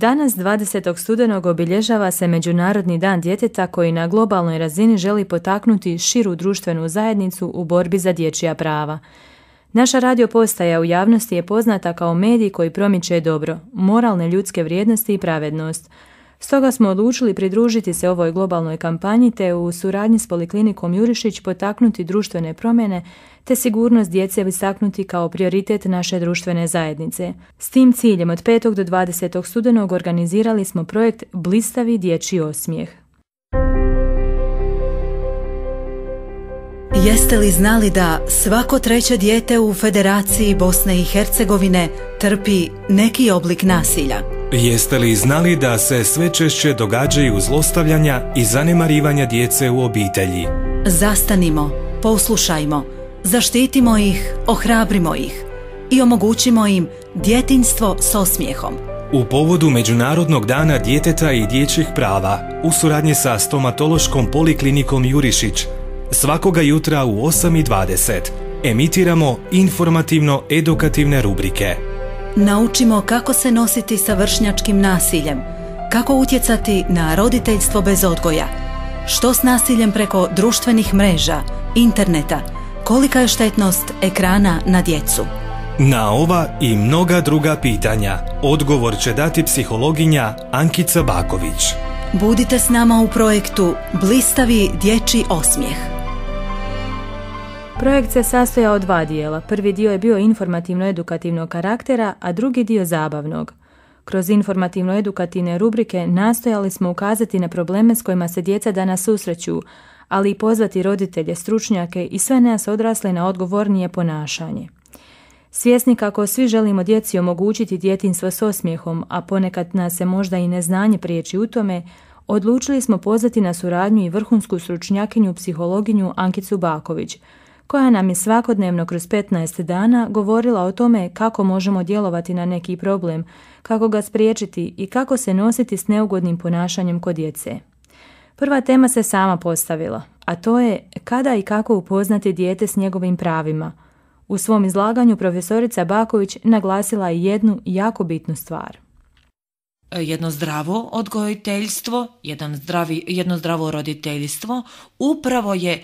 Danas 20. studenog obilježava se Međunarodni dan djeteta koji na globalnoj razini želi potaknuti širu društvenu zajednicu u borbi za dječja prava. Naša radio postaja u javnosti je poznata kao medij koji promiče dobro, moralne ljudske vrijednosti i pravednost – Stoga smo odlučili pridružiti se ovoj globalnoj kampanji te u suradnji s Poliklinikom Jurišić potaknuti društvene promjene te sigurnost djece istaknuti kao prioritet naše društvene zajednice. S tim ciljem od 5. do 20. studenog organizirali smo projekt Blistavi dječji osmijeh. Jeste li znali da svako treće dijete u Federaciji Bosne i Hercegovine trpi neki oblik nasilja? Jeste li znali da se sve češće događaju zlostavljanja i zanemarivanja djece u obitelji? Zastanimo, poslušajmo, zaštitimo ih, ohrabrimo ih i omogućimo im djetinstvo s osmijehom. U povodu Međunarodnog dana djeteta i dječjih prava u suradnji sa stomatološkom poliklinikom Jurišić svakoga jutra u 8.20 emitiramo informativno-edukativne rubrike. Naučimo kako se nositi sa vršnjačkim nasiljem, kako utjecati na roditeljstvo bez odgoja, što s nasiljem preko društvenih mreža, interneta, kolika je štetnost ekrana na djecu. Na ova i mnoga druga pitanja odgovor će dati psihologinja Ankica Baković. Budite s nama u projektu Blistavi dječji osmijeh. Projekt se sastojao od dva dijela. Prvi dio je bio informativno-edukativnog karaktera, a drugi dio zabavnog. Kroz informativno-edukativne rubrike nastojali smo ukazati na probleme s kojima se djeca danas susreću, ali i pozvati roditelje, stručnjake i sve nas odrasle na odgovornije ponašanje. Svjesni kako svi želimo djeci omogućiti djetinstvo s osmijehom, a ponekad nas se možda i neznanje priječi u tome, odlučili smo pozvati na suradnju i vrhunsku stručnjakinju psihologinju Ankicu Baković – koja nam je svakodnevno kroz 15 dana govorila o tome kako možemo djelovati na neki problem, kako ga spriječiti i kako se nositi s neugodnim ponašanjem kod djece. Prva tema se sama postavila, a to je kada i kako upoznati dijete s njegovim pravima. U svom izlaganju profesorica Baković naglasila je jednu jako bitnu stvar – E, jedno zdravo odgojiteljstvo, jedan zdravi, jedno zdravo roditeljstvo upravo je e,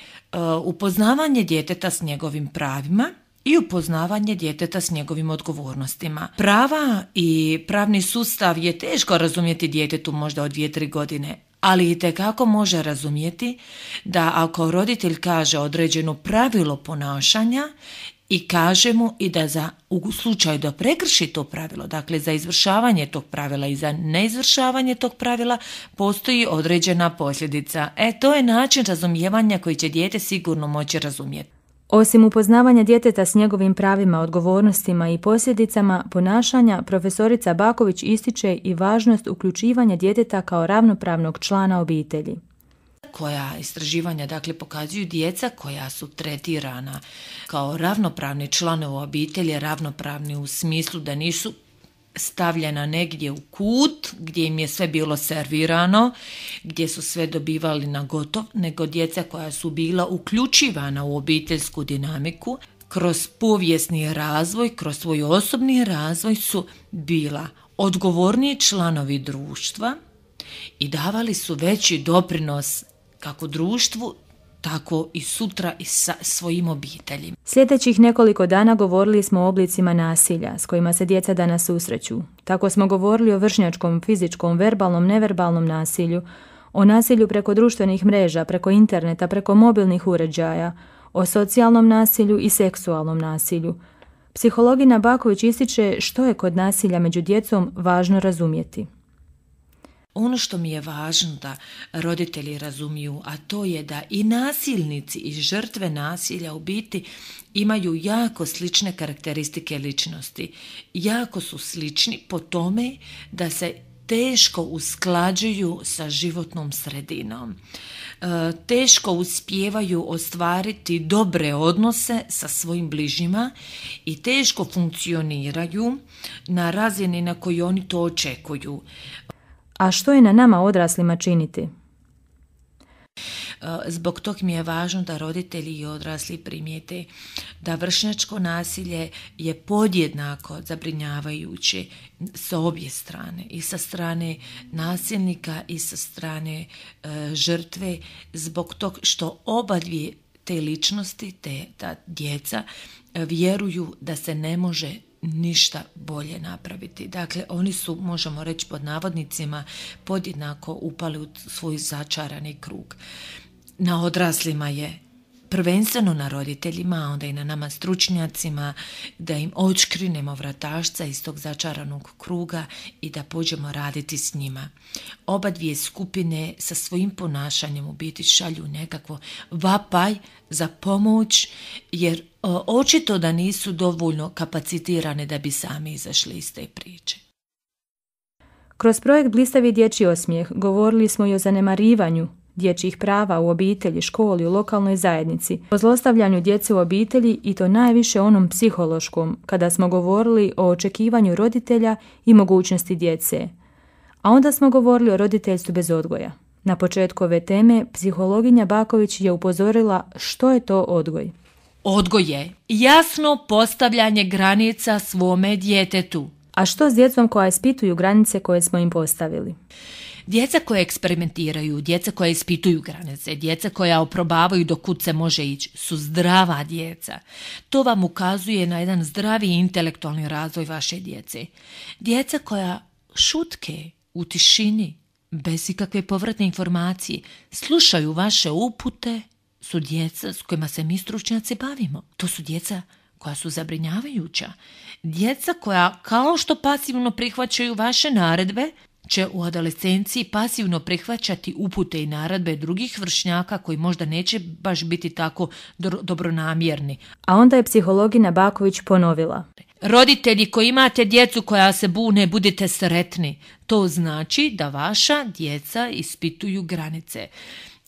upoznavanje djeteta s njegovim pravima i upoznavanje djeteta s njegovim odgovornostima. Prava i pravni sustav je teško razumjeti djetetu možda od dvije, tri godine, ali i tekako može razumjeti da ako roditelj kaže određeno pravilo ponašanja, i kaže mu i da za, u slučaju da prekrši to pravilo, dakle za izvršavanje tog pravila i za neizvršavanje tog pravila postoji određena posljedica. E, to je način razumijevanja koji će dijete sigurno moći razumjeti. Osim upoznavanja djeteta s njegovim pravima, odgovornostima i posljedicama ponašanja, profesorica Baković ističe i važnost uključivanja djeteta kao ravnopravnog člana obitelji koja istraživanja dakle pokazuju djeca koja su tretirana kao ravnopravni članovi obitelji, ravnopravni u smislu da nisu stavljena negdje u kut gdje im je sve bilo servirano, gdje su sve dobivali na gotov, nego djeca koja su bila uključivana u obiteljsku dinamiku, kroz povijesni razvoj, kroz svoj osobni razvoj su bila odgovorniji članovi društva i davali su veći doprinos kako društvu, tako i sutra i sa svojim obiteljima. Sljedećih nekoliko dana govorili smo o oblicima nasilja s kojima se djeca danas susreću. Tako smo govorili o vršnjačkom, fizičkom, verbalnom, neverbalnom nasilju, o nasilju preko društvenih mreža, preko interneta, preko mobilnih uređaja, o socijalnom nasilju i seksualnom nasilju. Psihologina Baković ističe što je kod nasilja među djecom važno razumjeti ono što mi je važno da roditelji razumiju, a to je da i nasilnici i žrtve nasilja u biti imaju jako slične karakteristike ličnosti. Jako su slični po tome da se teško usklađuju sa životnom sredinom. E, teško uspijevaju ostvariti dobre odnose sa svojim bližnjima i teško funkcioniraju na razini na koju oni to očekuju. A što je na nama odraslima činiti? E, zbog tog mi je važno da roditelji i odrasli primijete da vršnjačko nasilje je podjednako zabrinjavajuće sa obje strane. I sa strane nasilnika i sa strane e, žrtve zbog tog što oba dvije te ličnosti, te ta djeca e, vjeruju da se ne može ništa bolje napraviti. Dakle, oni su, možemo reći pod navodnicima, podjednako upali u svoj začarani krug. Na odraslima je prvenstveno na roditeljima, a onda i na nama stručnjacima, da im odškrinemo vratašca iz tog začaranog kruga i da pođemo raditi s njima. Oba dvije skupine sa svojim ponašanjem u biti šalju nekakvo vapaj za pomoć, jer e, očito da nisu dovoljno kapacitirane da bi sami izašli iz te priče. Kroz projekt Blistavi dječji osmijeh govorili smo i o zanemarivanju dječjih prava u obitelji, školi, u lokalnoj zajednici, o zlostavljanju djece u obitelji i to najviše onom psihološkom, kada smo govorili o očekivanju roditelja i mogućnosti djece. A onda smo govorili o roditeljstvu bez odgoja. Na početku ove teme psihologinja Baković je upozorila što je to odgoj. Odgoj je jasno postavljanje granica svome djetetu. A što s djecom koja ispituju granice koje smo im postavili? Djeca koja eksperimentiraju, djeca koja ispituju granice, djeca koja oprobavaju do kud se može ići, su zdrava djeca. To vam ukazuje na jedan zdravi intelektualni razvoj vaše djece. Djeca koja šutke u tišini, bez ikakve povratne informacije, slušaju vaše upute, su djeca s kojima se mi stručnjaci bavimo. To su djeca koja su zabrinjavajuća. Djeca koja, kao što pasivno prihvaćaju vaše naredbe, će u adolescenciji pasivno prihvaćati upute i naradbe drugih vršnjaka koji možda neće baš biti tako dobronamjerni. A onda je psihologina Baković ponovila. Roditelji koji imate djecu koja se bune, budite sretni. To znači da vaša djeca ispituju granice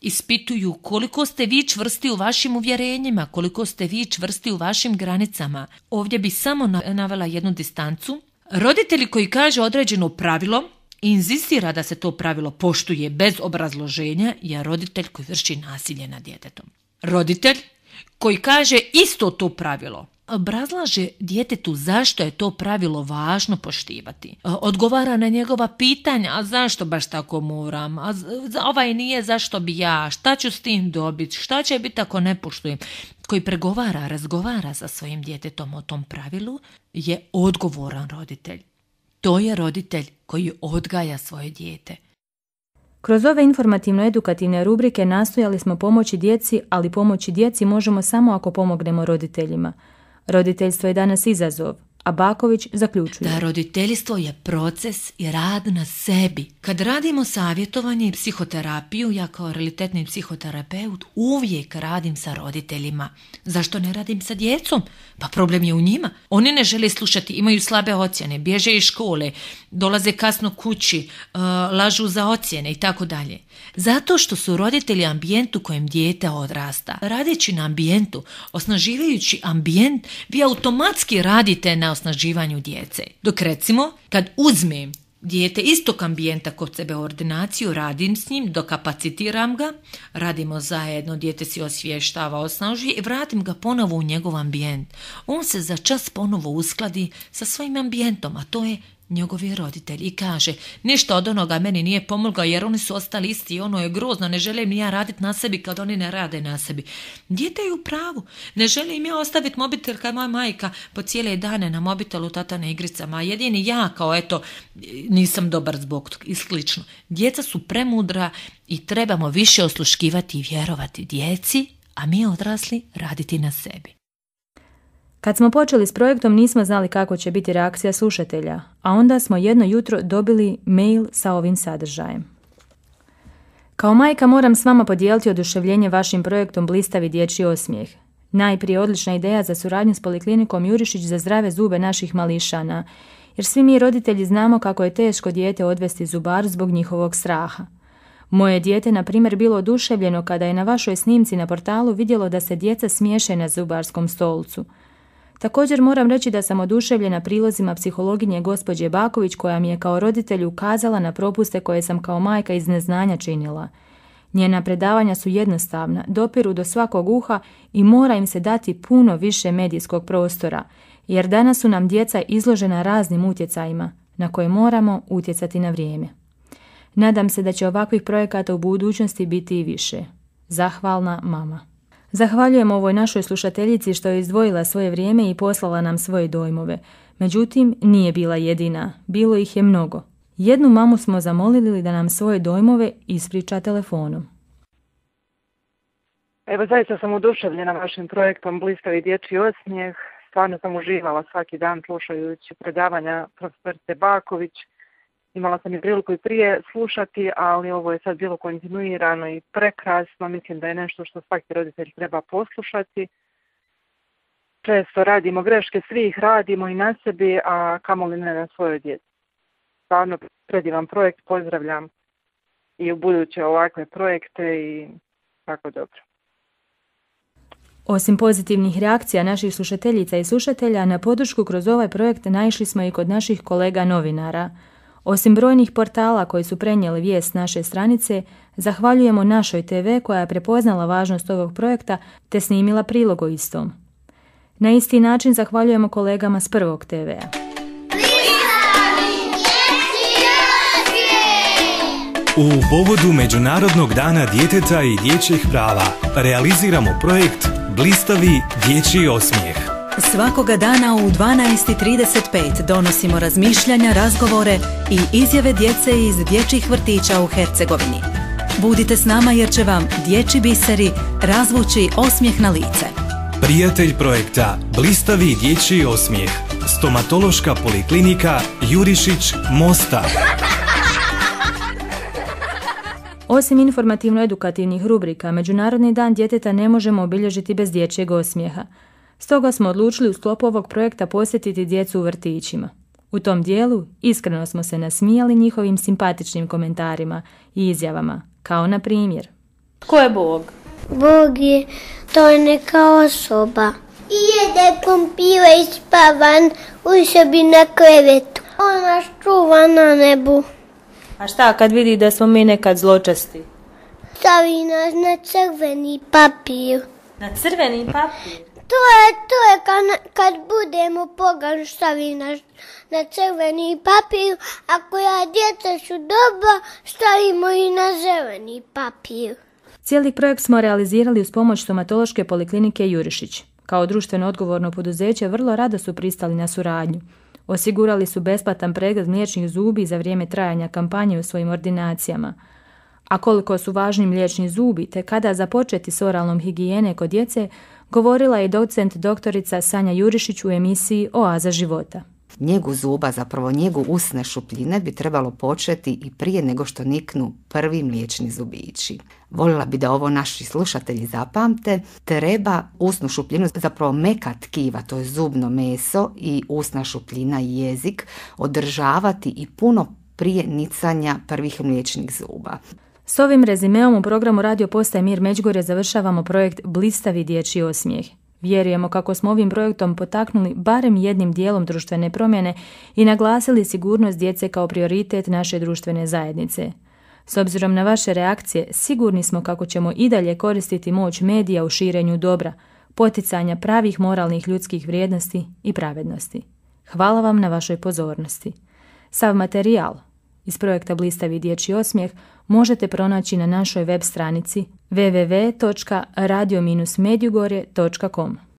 ispituju koliko ste vi čvrsti u vašim uvjerenjima, koliko ste vi čvrsti u vašim granicama. Ovdje bi samo navela jednu distancu. Roditelji koji kaže određeno pravilo inzistira da se to pravilo poštuje bez obrazloženja je roditelj koji vrši nasilje nad djetetom. Roditelj koji kaže isto to pravilo obrazlaže djetetu zašto je to pravilo važno poštivati. E, odgovara na njegova pitanja, a zašto baš tako moram, a ovaj nije zašto bi ja, šta ću s tim dobiti, šta će biti ako ne poštujem. Koji pregovara, razgovara sa svojim djetetom o tom pravilu je odgovoran roditelj. To je roditelj koji odgaja svoje dijete. Kroz ove informativno-edukativne rubrike nastojali smo pomoći djeci, ali pomoći djeci možemo samo ako pomognemo roditeljima. Roditeljstvo je danas izazov. Baković zaključuje. Da roditeljstvo je proces i rad na sebi. Kad radimo savjetovanje i psihoterapiju, ja kao realitetni psihoterapeut uvijek radim sa roditeljima. Zašto ne radim sa djecom? Pa problem je u njima. Oni ne žele slušati, imaju slabe ocjene, bježe iz škole, dolaze kasno kući, e, lažu za ocjene i tako dalje. Zato što su roditelji ambijent u kojem dijete odrasta. Radeći na ambijentu, osnaživajući ambijent, vi automatski radite na osnaživanju djece. Dok recimo, kad uzmem dijete istog ambijenta kod sebe ordinaciju, radim s njim, dokapacitiram ga, radimo zajedno, dijete si osvještava, osnaži i vratim ga ponovo u njegov ambijent. On se za čas ponovo uskladi sa svojim ambijentom, a to je njegovi roditelji i kaže ništa od onoga meni nije pomogao jer oni su ostali isti i ono je grozno, ne želim ni ja raditi na sebi kad oni ne rade na sebi. Dijete je u pravu, ne želim ja ostaviti mobitel kad moja majka po cijele dane na mobitelu tata na igricama, a jedini ja kao eto nisam dobar zbog toga i slično. Djeca su premudra i trebamo više osluškivati i vjerovati djeci, a mi odrasli raditi na sebi. Kad smo počeli s projektom nismo znali kako će biti reakcija slušatelja, a onda smo jedno jutro dobili mail sa ovim sadržajem. Kao majka moram s vama podijeliti oduševljenje vašim projektom Blistavi dječji osmijeh. Najprije odlična ideja za suradnju s Poliklinikom Jurišić za zdrave zube naših mališana, jer svi mi roditelji znamo kako je teško dijete odvesti zubar zbog njihovog straha. Moje dijete, na primjer, bilo oduševljeno kada je na vašoj snimci na portalu vidjelo da se djeca smiješe na zubarskom stolcu – Također moram reći da sam oduševljena prilozima psihologinje gospođe Baković koja mi je kao roditelj ukazala na propuste koje sam kao majka iz neznanja činila. Njena predavanja su jednostavna, dopiru do svakog uha i mora im se dati puno više medijskog prostora, jer danas su nam djeca izložena raznim utjecajima na koje moramo utjecati na vrijeme. Nadam se da će ovakvih projekata u budućnosti biti i više. Zahvalna mama. Zahvaljujem ovoj našoj slušateljici što je izdvojila svoje vrijeme i poslala nam svoje dojmove. Međutim, nije bila jedina. Bilo ih je mnogo. Jednu mamu smo zamolili da nam svoje dojmove ispriča telefonom. Evo, zaista sam oduševljena vašim projektom Blistavi dječji osmijeh. Stvarno sam uživala svaki dan slušajući predavanja profesorce Baković Imala sam i priliku i prije slušati, ali ovo je sad bilo kontinuirano i prekrasno. Mislim da je nešto što svaki roditelj treba poslušati. Često radimo greške, svi ih radimo i na sebi, a kamoli ne na svojoj djeci. Stvarno predivan projekt, pozdravljam i u buduće ovakve projekte i tako dobro. Osim pozitivnih reakcija naših slušateljica i slušatelja, na podršku kroz ovaj projekt naišli smo i kod naših kolega novinara – osim brojnih portala koji su prenijeli vijest naše stranice, zahvaljujemo našoj TV koja je prepoznala važnost ovog projekta te snimila prilog o istom. Na isti način zahvaljujemo kolegama s prvog TV-a. U povodu Međunarodnog dana djeteta i dječjih prava realiziramo projekt Blistavi dječji osmijeh. Svakoga dana u 12.35 donosimo razmišljanja, razgovore i izjave djece iz dječjih vrtića u Hercegovini. Budite s nama jer će vam dječji biseri razvući osmijeh na lice. Prijatelj projekta Blistavi dječji osmijeh. Stomatološka poliklinika Jurišić Mosta. Osim informativno-edukativnih rubrika, Međunarodni dan djeteta ne možemo obilježiti bez dječjeg osmijeha. Stoga smo odlučili u sklopu ovog projekta posjetiti djecu u vrtićima. U tom dijelu iskreno smo se nasmijali njihovim simpatičnim komentarima i izjavama, kao na primjer. Tko je Bog? Bog je, to je neka osoba. I jede kompile i spavan u bi na krevetu. Ona čuva na nebu. A šta kad vidi da smo mi nekad zločasti? Stavi nas na crveni papir. Na crveni papir? To je, to je kad, kad budemo pogan stavi na, na crveni papir, Ako koja djeca su doba, stavimo i na zeleni papir. Cijeli projekt smo realizirali uz pomoć stomatološke poliklinike Jurišić. Kao društveno odgovorno poduzeće vrlo rado su pristali na suradnju. Osigurali su besplatan pregled mliječnih zubi za vrijeme trajanja kampanje u svojim ordinacijama. A koliko su važni mliječni zubi te kada započeti s oralnom higijene kod djece, govorila je docent doktorica Sanja Jurišić u emisiji Oaza života. Njegu zuba, zapravo njegu usne šupljine bi trebalo početi i prije nego što niknu prvi mliječni zubići. Volila bi da ovo naši slušatelji zapamte. Treba usnu šupljinu, zapravo meka tkiva, to je zubno meso i usna šupljina i jezik, održavati i puno prije nicanja prvih mliječnih zuba. S ovim rezimeom u programu Radio Postaje Mir Međugorje završavamo projekt Blistavi dječji osmijeh. Vjerujemo kako smo ovim projektom potaknuli barem jednim dijelom društvene promjene i naglasili sigurnost djece kao prioritet naše društvene zajednice. S obzirom na vaše reakcije, sigurni smo kako ćemo i dalje koristiti moć medija u širenju dobra, poticanja pravih moralnih ljudskih vrijednosti i pravednosti. Hvala vam na vašoj pozornosti. Sav materijal iz projekta Blistavi dječji osmijeh možete pronaći na našoj web stranici www.radio-medjugorje.com.